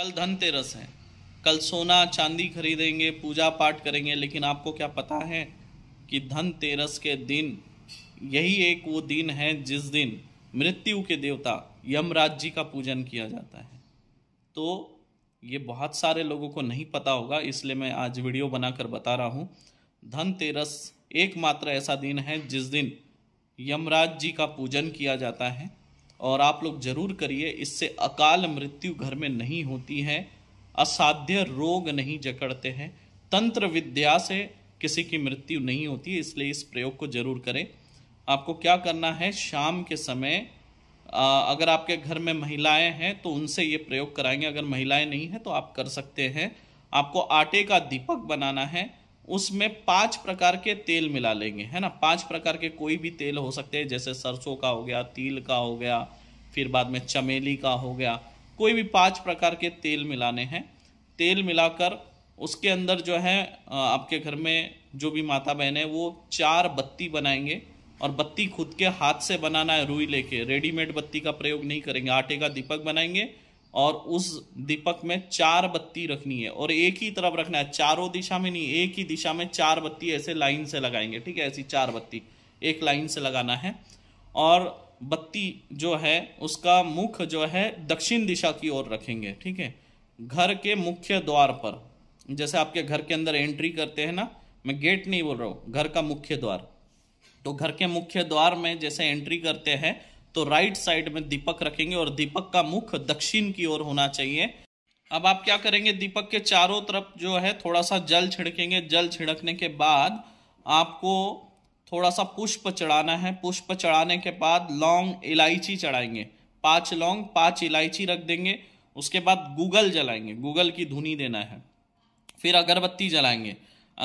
कल धनतेरस है कल सोना चांदी खरीदेंगे पूजा पाठ करेंगे लेकिन आपको क्या पता है कि धनतेरस के दिन यही एक वो दिन है जिस दिन मृत्यु के देवता यमराज जी का पूजन किया जाता है तो ये बहुत सारे लोगों को नहीं पता होगा इसलिए मैं आज वीडियो बनाकर बता रहा हूँ धनतेरस एकमात्र ऐसा दिन है जिस दिन यमराज जी का पूजन किया जाता है और आप लोग जरूर करिए इससे अकाल मृत्यु घर में नहीं होती है असाध्य रोग नहीं जकड़ते हैं तंत्र विद्या से किसी की मृत्यु नहीं होती इसलिए इस प्रयोग को जरूर करें आपको क्या करना है शाम के समय अगर आपके घर में महिलाएं हैं तो उनसे ये प्रयोग कराएंगे अगर महिलाएं नहीं हैं तो आप कर सकते हैं आपको आटे का दीपक बनाना है उसमें पांच प्रकार के तेल मिला लेंगे है ना पांच प्रकार के कोई भी तेल हो सकते हैं जैसे सरसों का हो गया तिल का हो गया फिर बाद में चमेली का हो गया कोई भी पांच प्रकार के तेल मिलाने हैं तेल मिलाकर उसके अंदर जो है आपके घर में जो भी माता बहन है वो चार बत्ती बनाएंगे और बत्ती खुद के हाथ से बनाना है रुई लेके रेडीमेड बत्ती का प्रयोग नहीं करेंगे आटे का दीपक बनाएंगे और उस दीपक में चार बत्ती रखनी है और एक ही तरफ रखना है चारों दिशा में नहीं एक ही दिशा में चार बत्ती ऐसे लाइन से लगाएंगे ठीक है ऐसी चार बत्ती एक लाइन से लगाना है और बत्ती जो है उसका मुख जो है दक्षिण दिशा की ओर रखेंगे ठीक है घर के मुख्य द्वार पर जैसे आपके घर के अंदर एंट्री करते हैं ना मैं गेट नहीं बोल रहा हूँ घर का मुख्य द्वार तो घर के मुख्य द्वार में जैसे एंट्री करते हैं तो राइट साइड में दीपक रखेंगे और दीपक का मुख दक्षिण की ओर होना चाहिए अब आप क्या करेंगे दीपक के चारों तरफ जो है थोड़ा सा जल छिड़केंगे जल छिड़कने के बाद आपको थोड़ा सा पुष्प चढ़ाना है पुष्प चढ़ाने के बाद लौंग इलायची चढ़ाएंगे पांच लौंग पांच इलायची रख देंगे उसके बाद गूगल जलाएंगे गूगल की धुनी देना है फिर अगरबत्ती जलाएंगे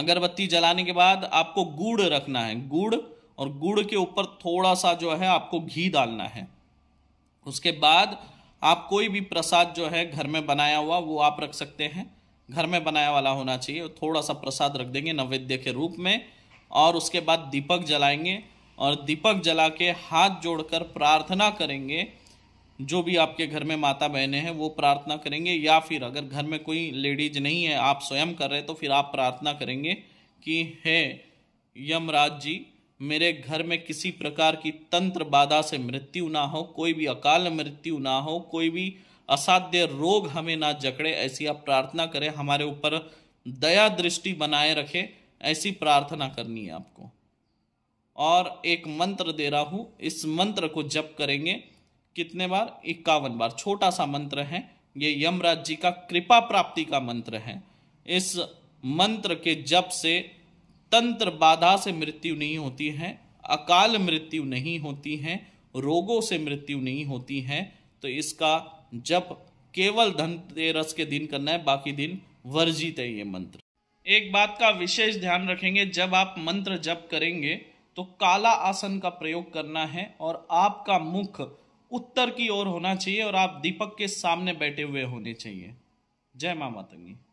अगरबत्ती जलाने के बाद आपको गुड़ रखना है गुड़ और गुड़ के ऊपर थोड़ा सा जो है आपको घी डालना है उसके बाद आप कोई भी प्रसाद जो है घर में बनाया हुआ वो आप रख सकते हैं घर में बनाया वाला होना चाहिए थोड़ा सा प्रसाद रख देंगे नैवेद्य के रूप में और उसके बाद दीपक जलाएंगे और दीपक जला के हाथ जोड़कर प्रार्थना करेंगे जो भी आपके घर में माता बहनें हैं वो प्रार्थना करेंगे या फिर अगर घर में कोई लेडीज नहीं है आप स्वयं कर रहे तो फिर आप प्रार्थना करेंगे कि हे यमराज जी मेरे घर में किसी प्रकार की तंत्र बाधा से मृत्यु ना हो कोई भी अकाल मृत्यु ना हो कोई भी असाध्य रोग हमें ना जकड़े ऐसी आप प्रार्थना करें हमारे ऊपर दया दृष्टि बनाए रखें ऐसी प्रार्थना करनी है आपको और एक मंत्र दे रहा हूँ इस मंत्र को जप करेंगे कितने बार इक्यावन बार छोटा सा मंत्र है ये यमराज जी का कृपा प्राप्ति का मंत्र है इस मंत्र के जप से तंत्र बाधा से मृत्यु नहीं होती है अकाल मृत्यु नहीं होती है रोगों से मृत्यु नहीं होती है तो इसका जप केवल धनतेरस के दिन करना है बाकी दिन वर्जित है ये मंत्र एक बात का विशेष ध्यान रखेंगे जब आप मंत्र जप करेंगे तो काला आसन का प्रयोग करना है और आपका मुख उत्तर की ओर होना चाहिए और आप दीपक के सामने बैठे हुए होने चाहिए जय मां मातंगी